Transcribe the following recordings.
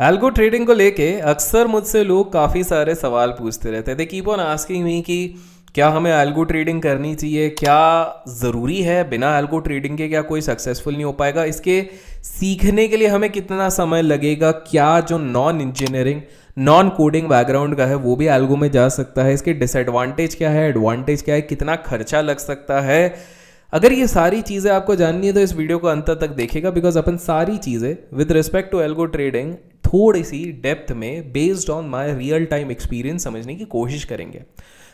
algo trading को लेके अक्सर मुझसे लोग काफ़ी सारे सवाल पूछते रहते थे कीप ऑन आस्किंग मी कि क्या हमें एल्गो ट्रेडिंग करनी चाहिए क्या ज़रूरी है बिना एल्गो ट्रेडिंग के क्या कोई सक्सेसफुल नहीं हो पाएगा इसके सीखने के लिए हमें कितना समय लगेगा क्या जो non engineering non coding background का है वो भी एल्गो में जा सकता है इसके डिसएडवांटेज क्या है एडवांटेज क्या है कितना खर्चा लग सकता है अगर ये सारी चीज़ें आपको जाननी है तो इस वीडियो को अंत तक देखेगा बिकॉज अपन सारी चीज़ें with respect to algo trading थोड़ी सी डेप्थ में based on my real time experience समझने की कोशिश करेंगे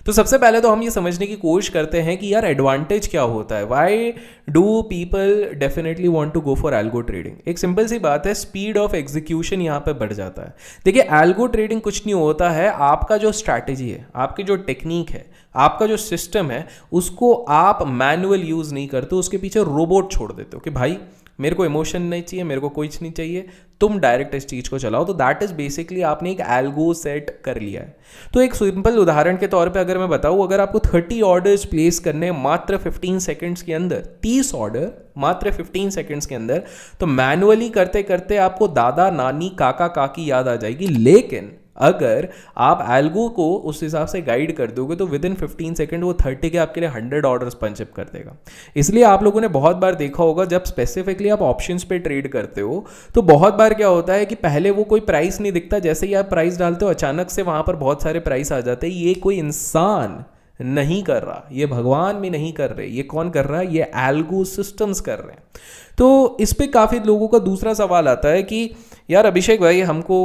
तो सबसे पहले तो हम ये समझने की कोशिश करते हैं कि यार एडवांटेज क्या होता है why do people definitely want to go for algo trading एक सिंपल सी बात है स्पीड ऑफ एग्जीक्यूशन यहाँ पर बढ़ जाता है देखिए एल्गो ट्रेडिंग कुछ नहीं होता है आपका जो स्ट्रैटेजी है आपकी जो टेक्निक है आपका जो सिस्टम है उसको आप मैनुअल यूज़ नहीं करते उसके पीछे रोबोट छोड़ देते हो कि भाई मेरे को इमोशन नहीं चाहिए मेरे को कुछ नहीं चाहिए तुम डायरेक्ट इस चीज़ को चलाओ तो दैट इज़ बेसिकली आपने एक एल्गो सेट कर लिया है तो एक सिंपल उदाहरण के तौर पे अगर मैं बताऊँ अगर आपको 30 ऑर्डर्स प्लेस करने मात्र 15 सेकंड्स के अंदर 30 ऑर्डर मात्र 15 सेकंड्स के अंदर तो मैनुअली करते करते आपको दादा नानी काका काकी याद आ जाएगी लेकिन अगर आप एल्गो को उस हिसाब से गाइड कर दोगे तो विद इन फिफ्टीन सेकेंड वो थर्टी के आपके लिए हंड्रेड ऑर्डर पंचअप कर देगा इसलिए आप लोगों ने बहुत बार देखा होगा जब स्पेसिफिकली आप ऑप्शन पे ट्रेड करते हो तो बहुत बार क्या होता है कि पहले वो कोई प्राइस नहीं दिखता जैसे ही आप प्राइस डालते हो अचानक से वहां पर बहुत सारे प्राइस आ जाते हैं ये कोई इंसान नहीं कर रहा ये भगवान भी नहीं कर रहे ये कौन कर रहा है ये एल्गो सिस्टम्स कर रहे हैं तो इस पर काफ़ी लोगों का दूसरा सवाल आता है कि यार अभिषेक भाई हमको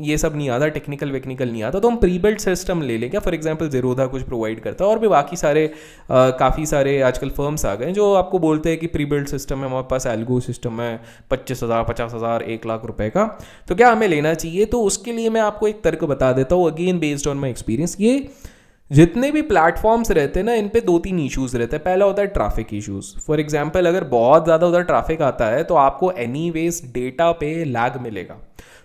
ये सब नहीं आता टेक्निकल वेक्निकल नहीं आता तो हम प्री बिल्ड सिस्टम ले लें क्या फॉर एग्जांपल जीरोधा कुछ प्रोवाइड करता है और भी बाकी सारे काफ़ी सारे आजकल फर्म्स आ गए हैं जो आपको बोलते हैं कि प्री बिल्ड सिस्टम है हमारे पास एल्गो सिस्टम है पच्चीस हज़ार पचास हज़ार एक लाख रुपए का तो क्या हमें लेना चाहिए तो उसके लिए मैं आपको एक तर्क बता देता हूँ again based on my experience ये जितने भी प्लेटफॉर्म्स रहते हैं ना इन पे दो तीन इश्यूज रहते हैं पहला होता है ट्रैफिक इश्यूज फॉर एग्जांपल अगर बहुत ज़्यादा उधर ट्रैफिक आता है तो आपको एनी डेटा पे लैग मिलेगा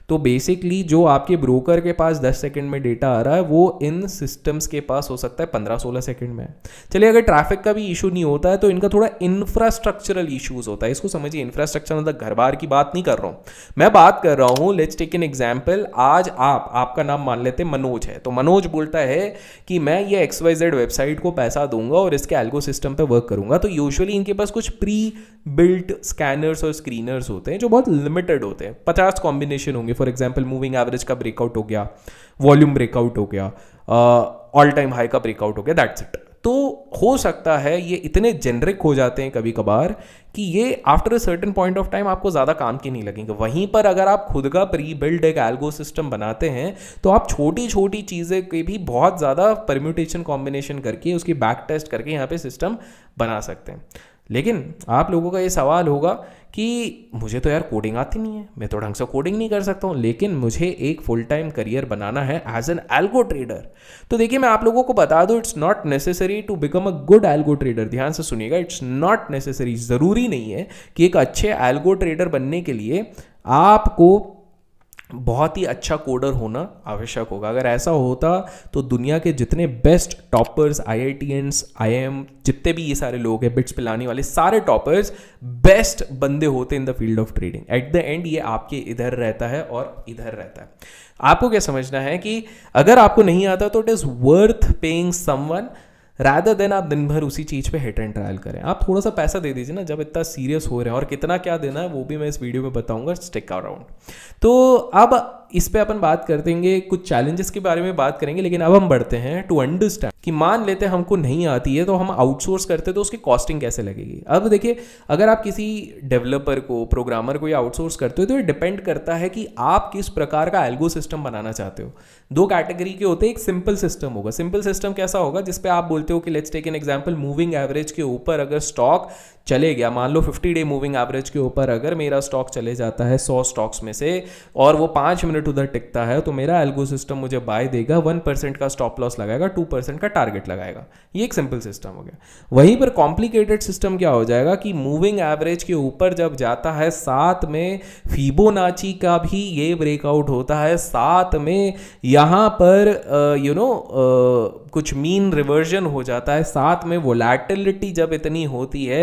तो बेसिकली जो आपके ब्रोकर के पास 10 सेकंड में डेटा आ रहा है वो इन सिस्टम्स के पास हो सकता है 15-16 सेकंड में चलिए अगर ट्रैफिक का भी इशू नहीं होता है तो इनका थोड़ा इंफ्रास्ट्रक्चरल इशूज़ होता है इसको समझिए इंफ्रास्ट्रक्चर मतलब घर बार की बात नहीं कर रहा हूँ मैं बात कर रहा हूँ लेट्स टेक एन एग्जाम्पल आज आप आपका नाम मान लेते मनोज है तो मनोज बोलता है कि मैं ये एक्स वाई जेड वेबसाइट को पैसा दूंगा और इसके एल्गो सिस्टम पर वर्क करूंगा तो यूजली इनके पास कुछ प्री बिल्ट स्कैनर्स और स्क्रीनर्स होते हैं जो बहुत लिमिटेड होते हैं पचास कॉम्बिनेशन होंगे फॉर एग्जाम्पल मूविंग एवरेज का ब्रेकआउट हो गया वॉल्यूम ब्रेकआउट हो गया ऑल टाइम हाई का ब्रेकआउट हो गया दैट्स इट तो हो सकता है ये इतने जेनरिक हो जाते हैं कभी कभार कि ये after a certain point of time आपको ज़्यादा काम की नहीं लगेंगे वहीं पर अगर आप खुद का प्री बिल्ड एक एल्गो सिस्टम बनाते हैं तो आप छोटी छोटी चीज़ें के भी बहुत ज़्यादा परम्यूटेशन कॉम्बिनेशन करके उसकी बैक टेस्ट करके यहाँ पे सिस्टम बना सकते हैं लेकिन आप लोगों का ये सवाल होगा कि मुझे तो यार कोडिंग आती नहीं है मैं तो ढंग से कोडिंग नहीं कर सकता हूँ लेकिन मुझे एक फुल टाइम करियर बनाना है एज एन एल्गो ट्रेडर तो देखिए मैं आप लोगों को बता दूँ it's not necessary to become a good algo trader ध्यान से सुनिएगा इट्स नॉट नेसेसरी ज़रूरी नहीं है कि एक अच्छे एल्गो ट्रेडर बनने के लिए आपको बहुत ही अच्छा कोडर होना आवश्यक होगा अगर ऐसा होता तो दुनिया के जितने best toppers I I T एंड्स आई एम जितने भी ये सारे लोग हैं बिट्स पे लाने वाले सारे टॉपर्स बेस्ट बंदे होते in the field of trading at the end ये आपके इधर रहता है और इधर रहता है आपको क्या समझना है कि अगर आपको नहीं आता तो it is worth paying someone rather than आप दिन भर उसी चीज़ पे हिट एंड ट्रायल करें आप थोड़ा सा पैसा दे दीजिए ना जब इतना सीरियस हो रहे हैं और कितना क्या देना है वो भी मैं इस वीडियो में बताऊंगा स्टिक अराउंड तो अब इस पर अपन बात कर देंगे कुछ चैलेंजेस के बारे में बात करेंगे लेकिन अब हम बढ़ते हैं टू अंडरस्टैंड कि मान लेते हमको नहीं आती है तो हम आउटसोर्स करते तो उसकी कॉस्टिंग कैसे लगेगी अब देखिए अगर आप किसी डेवलपर को प्रोग्रामर को या आउटसोर्स करते हो तो ये डिपेंड करता है कि आप किस प्रकार का एल्गो सिस्टम बनाना चाहते हो दो कैटेगरी के होते हैं एक सिंपल सिस्टम होगा सिंपल सिस्टम कैसा होगा जिसपे आप बोलते हो कि let's take an example moving average के ऊपर अगर स्टॉक चले गया मान लो फिफ्टी डे मूविंग एवरेज के ऊपर अगर मेरा स्टॉक चले जाता है सौ स्टॉक्स में से और वो पाँच मिनट उधर टिकता है तो मेरा एल्गो सिस्टम मुझे बाय देगा वन परसेंट का स्टॉप लॉस लगाएगा टू परसेंट का टारगेट लगाएगा ये एक सिंपल सिस्टम हो गया वहीं पर कॉम्प्लिकेटेड सिस्टम क्या हो जाएगा कि मूविंग एवरेज के ऊपर जब जाता है साथ में फीबोनाची का भी ये ब्रेकआउट होता है साथ में यहाँ पर यू नो कुछ मीन रिवर्जन हो जाता है साथ में वोलेटिलिटी जब इतनी होती है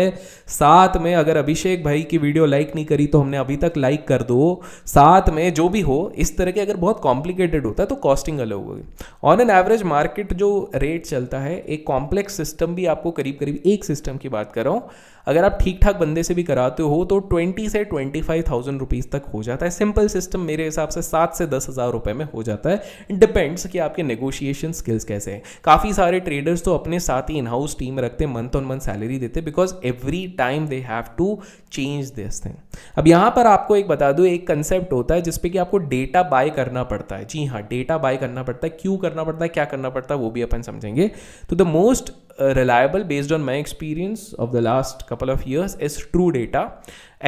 साथ में अगर अभिषेक भाई की वीडियो लाइक नहीं करी तो हमने अभी तक लाइक कर दो साथ में जो भी हो इस तरह के अगर बहुत कॉम्प्लिकेटेड होता है तो कॉस्टिंग अलग होगी ऑन एन एवरेज मार्केट जो रेट चलता है एक कॉम्प्लेक्स सिस्टम भी आपको करीब करीब एक सिस्टम की बात कर रहा हूँ अगर आप ठीक ठाक बंदे से भी कराते हो तो ट्वेंटी से ट्वेंटी फाइव थाउजेंड रुपीज़ तक हो जाता है सिंपल सिस्टम मेरे हिसाब से सात से दस हज़ार रुपये में हो जाता है डिपेंड्स कि आपके नेगोशिएशन स्किल्स कैसे हैं काफ़ी सारे ट्रेडर्स तो अपने साथ ही इन हाउस टीम रखते मंथ ऑन मंथ सैलरी देते because every time they have to change this thing अब यहाँ पर आपको एक बता दूँ एक कंसेप्ट होता है जिसपे कि आपको डेटा बाय करना पड़ता है जी हाँ डेटा बाय करना पड़ता है क्यों करना पड़ता है क्या करना पड़ता है वो भी अपन समझेंगे तो the most reliable based on my experience of the last couple of years is true data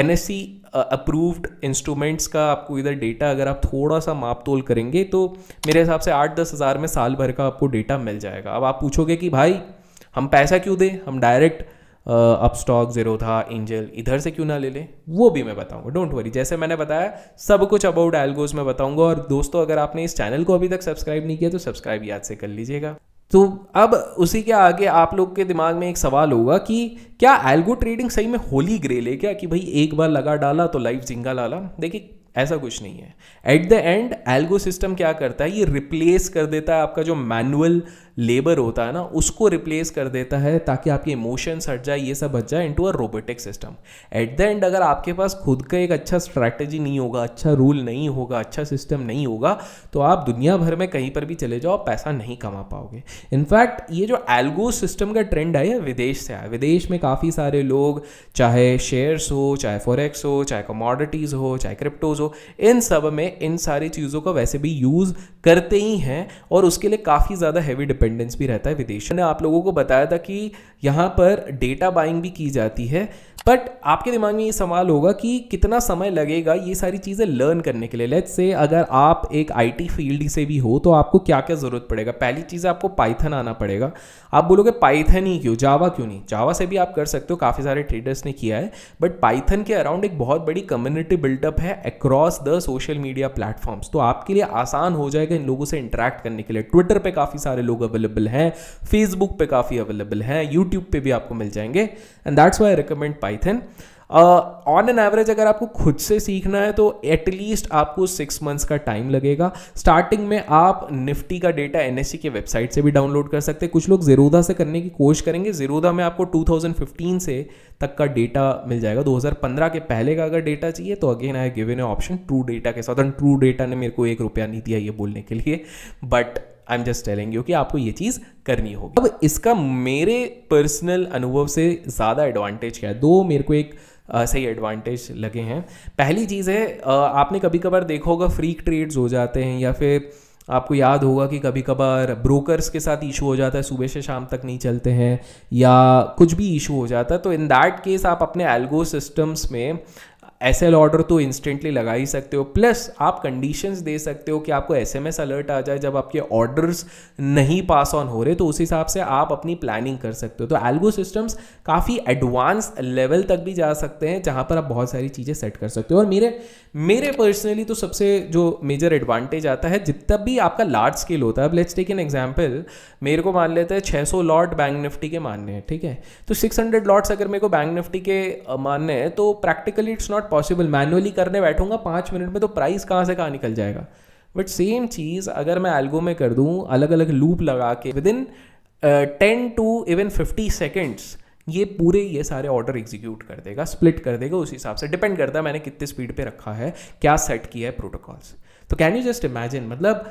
N S C approved instruments का आपको इधर डेटा अगर आप थोड़ा सा माप तोल करेंगे तो मेरे हिसाब से आठ दस हज़ार में साल भर का आपको डेटा मिल जाएगा अब आप पूछोगे कि भाई हम पैसा क्यों दें हम direct Upstox Zerodha Angel इधर से क्यों ना ले लें वो भी मैं बताऊंगा डोंट वरी जैसे मैंने बताया सब कुछ अबाउट एल्गोज में बताऊंगा और दोस्तों अगर आपने इस चैनल को अभी तक सब्सक्राइब नहीं किया तो सब्सक्राइब याद से कर लीजिएगा तो अब उसी के आगे आप लोग के दिमाग में एक सवाल होगा कि क्या एल्गो ट्रेडिंग सही में होली ग्रेल है क्या कि भाई एक बार लगा डाला तो लाइफ जिंगा लाला देखिए ऐसा कुछ नहीं है at the end algo system क्या करता है ये रिप्लेस कर देता है आपका जो मैनुअल लेबर होता है ना उसको रिप्लेस कर देता है ताकि आपके इमोशंस हट जाए ये सब हट जाए into a robotic system at the end अगर आपके पास खुद का एक अच्छा स्ट्रैटेजी नहीं होगा अच्छा रूल नहीं होगा अच्छा सिस्टम नहीं होगा तो आप दुनिया भर में कहीं पर भी चले जाओ पैसा नहीं कमा पाओगे इनफैक्ट ये जो एल्गो सिस्टम का ट्रेंड है विदेश से आया विदेश में काफ़ी सारे लोग चाहे शेयर्स हो चाहे फॉरेक्स हो चाहे कमोडिटीज़ हो चाहे क्रिप्टोज़ हो इन सब में इन सारी चीज़ों का वैसे भी यूज़ करते ही हैं और उसके लिए काफ़ी ज़्यादा हैवी डिपेंड डिपेंडेंस भी रहता है विदेशों ने आप लोगों को बताया था कि यहाँ पर डेटा बाइंग भी की जाती है बट आपके दिमाग में ये सवाल होगा कि कितना समय लगेगा ये सारी चीज़ें लर्न करने के लिए लेट्स से अगर आप एक आईटी फील्ड से भी हो तो आपको क्या क्या ज़रूरत पड़ेगा पहली चीज़ आपको पाइथन आना पड़ेगा आप बोलोगे पाइथन ही क्यों जावा क्यों नहीं जावा से भी आप कर सकते हो काफ़ी सारे ट्रेडर्स ने किया है बट पाइथन के अराउंड एक बहुत बड़ी कम्युनिटी बिल्डअप है across the social media platforms तो आपके लिए आसान हो जाएगा इन लोगों से इंटरेक्ट करने के लिए ट्विटर पर काफ़ी सारे लोग अब अवेलेबल हैं फेसबुक पे काफ़ी अवेलेबल हैं यूट्यूब पे भी आपको मिल जाएंगे and that's why recommend Python on an average अगर आपको खुद से सीखना है तो एटलीस्ट आपको सिक्स मंथ्स का टाइम लगेगा स्टार्टिंग में आप निफ्टी का डेटा एन के वेबसाइट से भी डाउनलोड कर सकते हैं कुछ लोग जीरोदा से करने की कोशिश करेंगे जीरोदा में आपको 2015 से तक का डेटा मिल जाएगा 2015 के पहले का अगर डेटा चाहिए तो again I given a option true data के साथ ट्रू डेटा ने मेरे को एक रुपया नहीं दिया ये बोलने के लिए but I am just telling you कि आपको ये चीज़ करनी होगी अब इसका मेरे पर्सनल अनुभव से ज़्यादा एडवांटेज क्या है दो मेरे को एक सही एडवांटेज लगे हैं पहली चीज़ है आपने कभी कभार देखा होगा फ्रीक ट्रेड्स हो जाते हैं या फिर आपको याद होगा कि कभी कभार ब्रोकर्स के साथ इशू हो जाता है सुबह से शाम तक नहीं चलते हैं या कुछ भी इशू हो जाता है तो इन दैट केस आप अपने एल्गो सिस्टम्स में एस एल ऑर्डर तो इंस्टेंटली लगा ही सकते हो प्लस आप कंडीशंस दे सकते हो कि आपको एस एम एस अलर्ट आ जाए जब आपके ऑर्डर्स नहीं पास ऑन हो रहे तो उस हिसाब से आप अपनी प्लानिंग कर सकते हो तो एल्गो सिस्टम्स काफ़ी एडवांस लेवल तक भी जा सकते हैं जहाँ पर आप बहुत सारी चीज़ें सेट कर सकते हो और मेरे मेरे पर्सनली तो सबसे जो मेजर एडवांटेज आता है जितना भी आपका लार्ज स्केल होता है अब लेट्स टेक एन एग्जाम्पल मेरे को मान लेते हैं सौ लॉट बैंक निफ्टी के मानने हैं ठीक है तो सिक्स हंड्रेड लॉट्स अगर मेरे को बैंक निफ्टी के मानने हैं तो practically it's not not possible manually करने बैठूंगा पाँच मिनट में तो प्राइस कहाँ से कहाँ निकल जाएगा बट सेम चीज़ अगर मैं एल्गो में कर दूँ अलग अलग लूप लगा के within ten to even fifty seconds ये पूरे ये सारे ऑर्डर एग्जीक्यूट कर देगा स्प्लिट कर देगा उस हिसाब से डिपेंड करता है मैंने कितने स्पीड पे रखा है क्या सेट किया है प्रोटोकॉल्स तो कैन यू जस्ट इमेजिन मतलब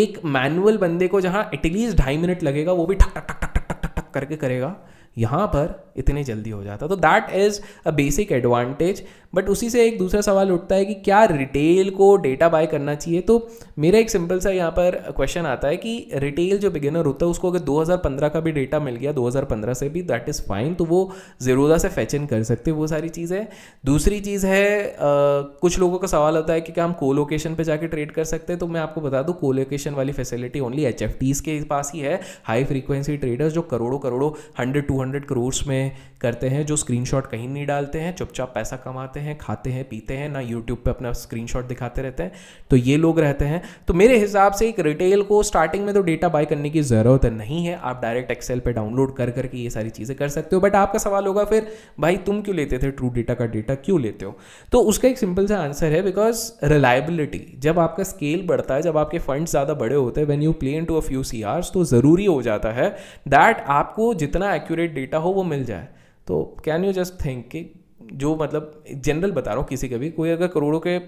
एक मैनुअल बंदे को जहाँ एटलीस्ट ढाई मिनट लगेगा वो भी ठक ठक ठक ठक ठक ठक ठक करके करेगा यहाँ पर इतने जल्दी हो जाता तो that is a basic advantage but उसी से एक दूसरा सवाल उठता है कि क्या रिटेल को डेटा बाय करना चाहिए तो मेरा एक सिंपल सा यहाँ पर क्वेश्चन आता है कि रिटेल जो बिगिनर होता है उसको अगर 2015 का भी डेटा मिल गया 2015 से भी दैट इज़ फाइन तो वो ज़रूरा से फैच इन कर सकते वो सारी चीज़ है दूसरी चीज़ है आ, कुछ लोगों का सवाल होता है कि क्या हम को लोकेशन पर जाके ट्रेड कर सकते हैं तो मैं आपको बता दूँ को लोकेशन वाली फैसिलिटी ओनली एच के पास ही है हाई फ्रीक्वेंसी ट्रेडर्स जो करोड़ों करोड़ों हंड्रेड टू हंड्रेड करोड़ में करते हैं जो स्क्रीनशॉट कहीं नहीं डालते हैं चुपचाप पैसा कमाते हैं हैं खाते हैं पीते हैं ना यूट्यूब पे अपना स्क्रीन दिखाते रहते हैं तो ये लोग रहते हैं तो मेरे हिसाब से एक रिटेल को स्टार्टिंग में तो डेटा बाय करने की ज़रूरत नहीं है आप डायरेक्ट एक्सेल पर डाउनलोड कर करके ये सारी चीज़ें कर सकते हो बट आपका सवाल होगा फिर भाई तुम क्यों लेते थे ट्रू डेटा का डेटा क्यों लेते हो तो उसका एक सिंपल सा आंसर है बिकॉज रिलायबिलिटी जब आपका स्केल बढ़ता है जब आपके फंड ज़्यादा बड़े होते हैं when you play into a few C R's तो ज़रूरी हो जाता है दैट आपको जितना एक्यूरेट डेटा हो वो मिल जाए तो कैन यू जस्ट थिंक कि जो मतलब जनरल बता रहा हूँ किसी का भी कोई अगर करोड़ों के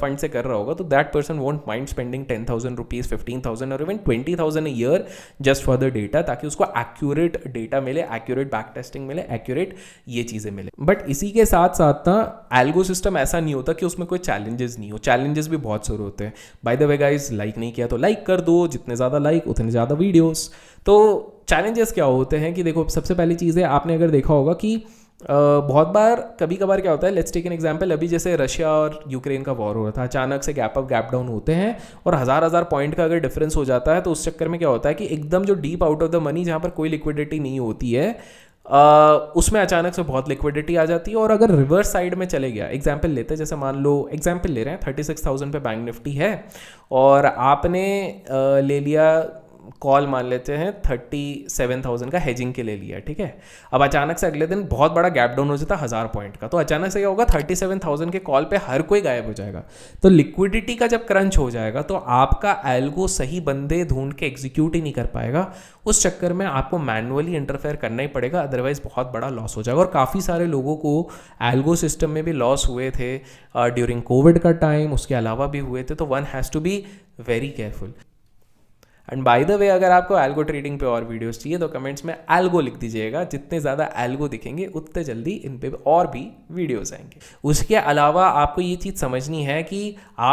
फंड से कर रहा होगा तो that person won't mind spending ten thousand rupees fifteen thousand और even twenty thousand year just for the data ताकि उसको एक्यूरेट डेटा मिले एक्यूरेट बैक टेस्टिंग मिले एक्यूरेट ये चीज़ें मिले बट इसी के साथ साथ ना एल्गो सिस्टम ऐसा नहीं होता कि उसमें कोई चैलेंजेस नहीं हो चैलेंजेस भी बहुत सारे होते हैं by the way guys like नहीं किया तो लाइक कर दो जितने ज़्यादा लाइक उतने ज़्यादा वीडियोज़ तो चैलेंजेस क्या होते हैं कि देखो सबसे पहली चीज़ है आपने अगर देखा होगा कि बहुत बार कभी कभार क्या होता है लेट्स टेक एन एग्जांपल अभी जैसे रशिया और यूक्रेन का वॉर हो रहा था अचानक से गैप अप गैप डाउन होते हैं और हज़ार हज़ार पॉइंट का अगर डिफरेंस हो जाता है तो उस चक्कर में क्या होता है कि एकदम जो deep out of the money जहाँ पर कोई लिक्विडिटी नहीं होती है आ, उसमें अचानक से बहुत लिक्विडिटी आ जाती है और अगर रिवर्स साइड में चले गया एग्जाम्पल लेते हैं जैसे मान लो एग्जाम्पल ले रहे हैं थर्टी सिक्स थाउजेंड पे बैंक निफ्टी है और आपने ले लिया कॉल मान लेते हैं थर्टी सेवन थाउजेंड का हेजिंग के ले लिया ठीक है अब अचानक से अगले दिन बहुत बड़ा गैप डाउन हो जाता है हज़ार पॉइंट का तो अचानक से क्या होगा थर्टी सेवन थाउजेंड के कॉल पे हर कोई गायब हो जाएगा तो लिक्विडिटी का जब क्रंच हो जाएगा तो आपका एल्गो सही बंदे ढूंढ के एग्जीक्यूट ही नहीं कर पाएगा उस चक्कर में आपको मैनुअली इंटरफेयर करना ही पड़ेगा अदरवाइज़ बहुत बड़ा लॉस हो जाएगा और काफ़ी सारे लोगों को एल्गो सिस्टम में भी लॉस हुए थे ड्यूरिंग कोविड का टाइम उसके अलावा भी हुए थे तो one has to be very careful and by the way अगर आपको एल्गो ट्रेडिंग पे और वीडियोस चाहिए तो कमेंट्स में एल्गो लिख दीजिएगा जितने ज़्यादा एल्गो दिखेंगे उतने जल्दी इन पे और भी वीडियोस आएंगे उसके अलावा आपको ये चीज़ समझनी है कि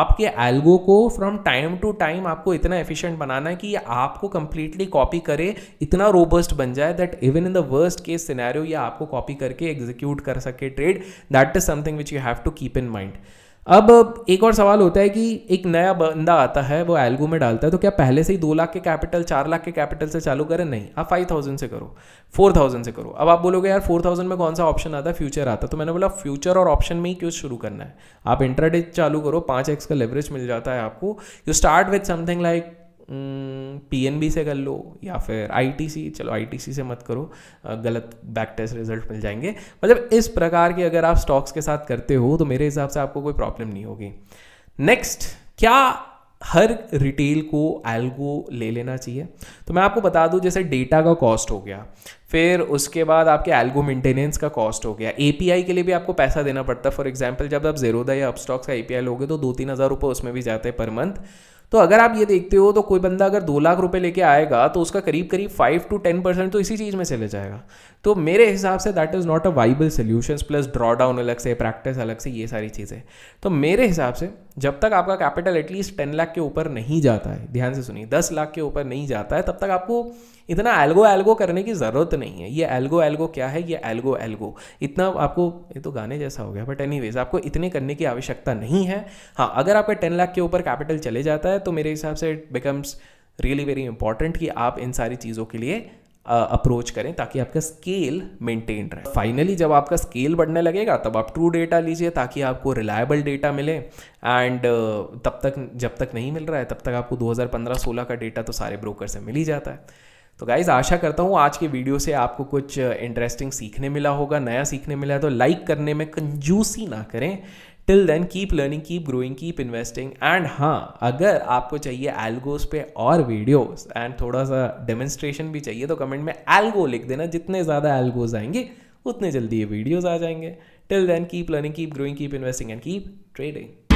आपके एल्गो को फ्रॉम टाइम टू टाइम आपको इतना एफिशिएंट बनाना है कि ये आपको कंप्लीटली कॉपी करे इतना रोबस्ट बन जाए that even in the worst case scenario ये आपको कॉपी करके एग्जीक्यूट कर सके trade that is something which you have to keep in mind अब एक और सवाल होता है कि एक नया बंदा आता है वो एल्गो में डालता है तो क्या पहले से ही दो लाख के कैपिटल चार लाख के कैपिटल से चालू करें नहीं आप फाइव थाउजेंड से करो फोर थाउजेंड से करो अब आप बोलोगे यार फोर थाउजेंड में कौन सा ऑप्शन आता है फ्यूचर आता है तो मैंने बोला फ्यूचर और ऑप्शन में ही क्यों शुरू करना है आप इंटरडेट चालू करो पाँच एक्स का लेवरेज मिल जाता है आपको you start with something like P hmm, से कर लो या फिर आई चलो आई से मत करो गलत बैक टेस्ट रिजल्ट मिल जाएंगे मतलब इस प्रकार के अगर आप स्टॉक्स के साथ करते हो तो मेरे हिसाब से आपको कोई प्रॉब्लम नहीं होगी नेक्स्ट क्या हर रिटेल को एल्गो ले लेना चाहिए तो मैं आपको बता दूं जैसे डेटा का कॉस्ट हो गया फिर उसके बाद आपके एल्गो मेंटेनेंस का कॉस्ट हो गया एपीआई के लिए भी आपको पैसा देना पड़ता है फॉर एग्जांपल जब आप जीरोदा या अपस्टॉक्स का एपीआई लोगे तो दो तीन हज़ार रुपये उसमें भी जाते हैं पर मंथ तो अगर आप ये देखते हो तो कोई बंदा अगर दो लाख रुपये लेके आएगा तो उसका करीब करीब फाइव टू टेन परसेंट तो इसी चीज़ में चले जाएगा तो मेरे हिसाब से that is not a viable solution plus drawdown अलग से प्रैक्टिस अलग से ये सारी चीज़ें तो मेरे हिसाब से जब तक आपका कैपिटल एटलीस्ट टेन लाख के ऊपर नहीं जाता है ध्यान से सुनिए दस लाख के ऊपर नहीं जाता है तब तक आपको इतना एल्गो एल्गो करने की ज़रूरत नहीं है ये एल्गो एल्गो क्या है ये एल्गो एल्गो इतना आपको ये तो गाने जैसा हो गया बट एनी आपको इतने करने की आवश्यकता नहीं है हाँ अगर आपके टेन लाख के ऊपर कैपिटल चले जाता है तो मेरे हिसाब से it becomes really very important कि आप इन सारी चीज़ों के लिए अप्रोच करें ताकि आपका स्केल मेंटेन रहे फाइनली जब आपका स्केल बढ़ने लगेगा तब आप ट्रू डेटा लीजिए ताकि आपको रिलायबल डेटा मिले एंड तब तक जब तक नहीं मिल रहा है तब तक आपको 2015-16 का डेटा तो सारे ब्रोकर से मिल ही जाता है तो गाइज़ आशा करता हूँ आज के वीडियो से आपको कुछ इंटरेस्टिंग सीखने मिला होगा नया सीखने मिला है तो लाइक करने में कंजूसी ना करें till then keep learning keep growing keep investing and हाँ अगर आपको चाहिए एल्गोस पे और वीडियोस एंड थोड़ा सा डेमोन्स्ट्रेशन भी चाहिए तो कमेंट में एल्गो लिख देना जितने ज़्यादा एल्गोज आएंगे उतने जल्दी ये वीडियोज़ आ जाएंगे till then keep learning keep growing keep investing and keep trading